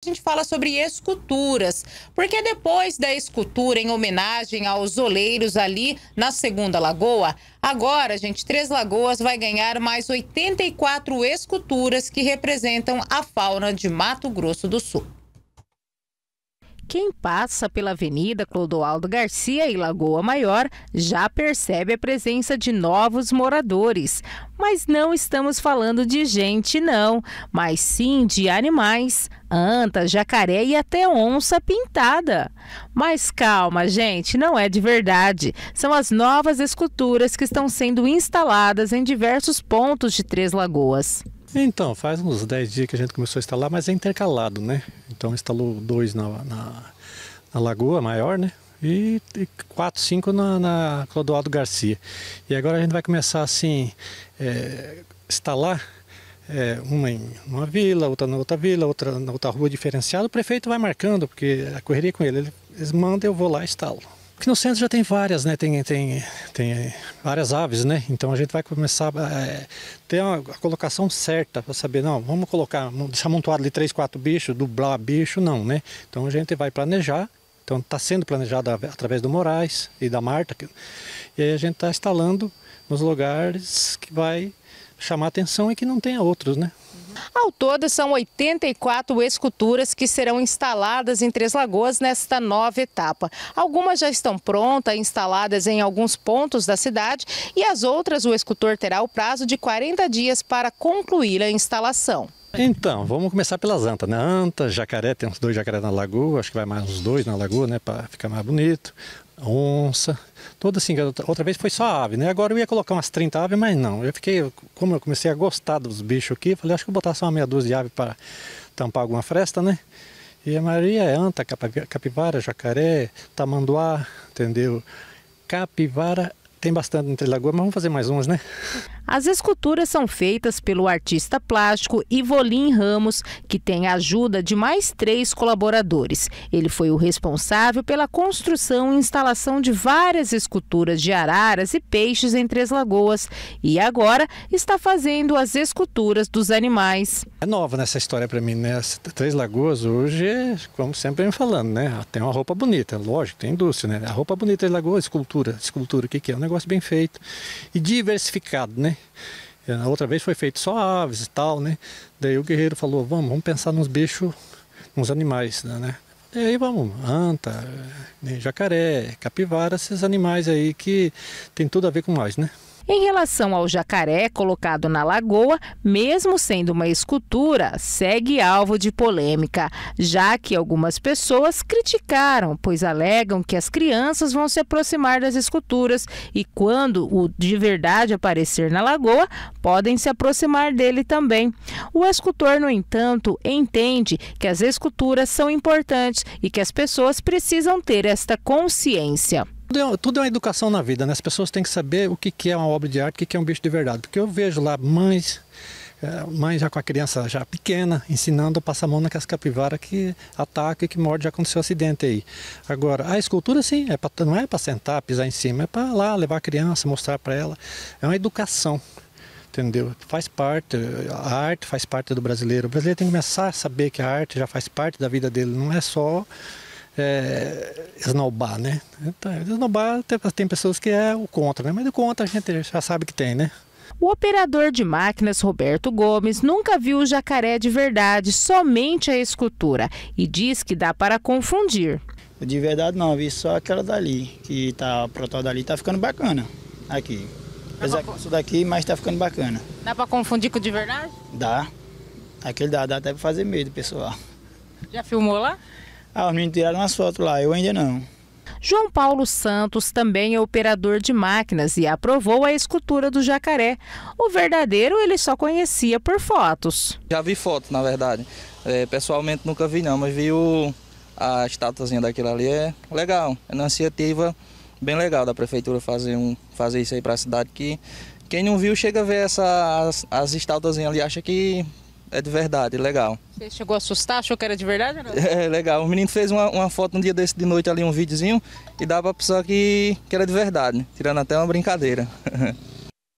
a gente fala sobre esculturas, porque depois da escultura em homenagem aos oleiros ali na Segunda Lagoa, agora, gente, Três Lagoas vai ganhar mais 84 esculturas que representam a fauna de Mato Grosso do Sul. Quem passa pela Avenida Clodoaldo Garcia e Lagoa Maior já percebe a presença de novos moradores. Mas não estamos falando de gente, não, mas sim de animais, anta, jacaré e até onça pintada. Mas calma, gente, não é de verdade. São as novas esculturas que estão sendo instaladas em diversos pontos de Três Lagoas. Então, faz uns 10 dias que a gente começou a instalar, mas é intercalado, né? Então instalou dois na, na, na Lagoa Maior, né? E, e quatro, cinco na, na Clodoaldo Garcia. E agora a gente vai começar assim, é, instalar é, uma em uma vila, outra na outra vila, outra na outra rua diferenciada. O prefeito vai marcando, porque a correria é com ele, ele eles mandam, eu vou lá e instalo. Porque no centro já tem várias, né? Tem, tem, tem várias aves, né? Então a gente vai começar a é, ter a colocação certa para saber, não, vamos colocar, deixar montado ali três, quatro bichos, dublar bicho, não, né? Então a gente vai planejar. Então está sendo planejado através do Moraes e da Marta. E aí a gente está instalando nos lugares que vai chamar atenção e que não tenha outros, né? Ao todo, são 84 esculturas que serão instaladas em Três Lagoas nesta nova etapa. Algumas já estão prontas, instaladas em alguns pontos da cidade, e as outras o escultor terá o prazo de 40 dias para concluir a instalação. Então, vamos começar pelas antas, né? Anta, jacaré, tem uns dois jacaré na lagoa, acho que vai mais uns dois na lagoa, né, para ficar mais bonito onça, toda assim, outra vez foi só ave, né? Agora eu ia colocar umas 30 aves, mas não. Eu fiquei, como eu comecei a gostar dos bichos aqui, falei, acho que vou botar só uma meia dúzia de ave para tampar alguma fresta, né? E a maioria é anta, capivara, jacaré, tamanduá, entendeu? Capivara tem bastante entre lagoa, mas vamos fazer mais umas, né? As esculturas são feitas pelo artista plástico Ivolim Ramos, que tem a ajuda de mais três colaboradores. Ele foi o responsável pela construção e instalação de várias esculturas de araras e peixes em Três Lagoas e agora está fazendo as esculturas dos animais. É nova nessa história para mim, né? Três Lagoas hoje, como sempre vem falando, né? Ah, tem uma roupa bonita, lógico, tem indústria, né? A roupa bonita Três é Lagoas, escultura, escultura, o que, que é? Um negócio bem feito e diversificado, né? É, a outra vez foi feito só aves e tal, né? Daí o guerreiro falou, vamos, vamos pensar nos bichos, nos animais, né, né? E aí vamos, anta, né, jacaré, capivara, esses animais aí que tem tudo a ver com nós, né? Em relação ao jacaré colocado na lagoa, mesmo sendo uma escultura, segue alvo de polêmica, já que algumas pessoas criticaram, pois alegam que as crianças vão se aproximar das esculturas e quando o de verdade aparecer na lagoa, podem se aproximar dele também. O escultor, no entanto, entende que as esculturas são importantes e que as pessoas precisam ter esta consciência. É tudo é, uma educação na vida, né? As pessoas têm que saber o que é uma obra de arte, o que é um bicho de verdade. Porque eu vejo lá mães, eh, mães já com a criança já pequena, ensinando a passar a mão naquelas capivaras que ataca e que morde, já aconteceu um acidente aí. Agora, a escultura sim, é pra, não é para sentar, pisar em cima, é para lá levar a criança, mostrar para ela. É uma educação entendeu? Faz parte, a arte faz parte do brasileiro. O brasileiro tem que começar a saber que a arte já faz parte da vida dele, não é só é, esnobar, né? Então, esnobar tem, tem pessoas que é o contra, né? Mas o contra a gente já sabe que tem, né? O operador de máquinas Roberto Gomes nunca viu o jacaré de verdade, somente a escultura, e diz que dá para confundir. De verdade não, vi só aquela dali, que tá o protó dali tá ficando bacana aqui. Apesar que isso daqui, mas tá ficando bacana. Dá para confundir com o de verdade? Dá. Aquele dá, dá até para fazer medo, pessoal. Já filmou lá? Ah, os meninos tiraram umas fotos lá, eu ainda não. João Paulo Santos também é operador de máquinas e aprovou a escultura do jacaré. O verdadeiro ele só conhecia por fotos. Já vi fotos, na verdade. É, pessoalmente nunca vi não, mas vi o, a estatuazinha daquilo ali. É legal, é uma iniciativa bem legal da prefeitura fazer, um, fazer isso aí para a cidade que quem não viu chega a ver essa, as, as ali, acha que é de verdade, legal. Você chegou a assustar, achou que era de verdade? Não? É, legal. O menino fez uma, uma foto um dia desse de noite ali, um videozinho, e dava pra pessoa que, que era de verdade, tirando até uma brincadeira.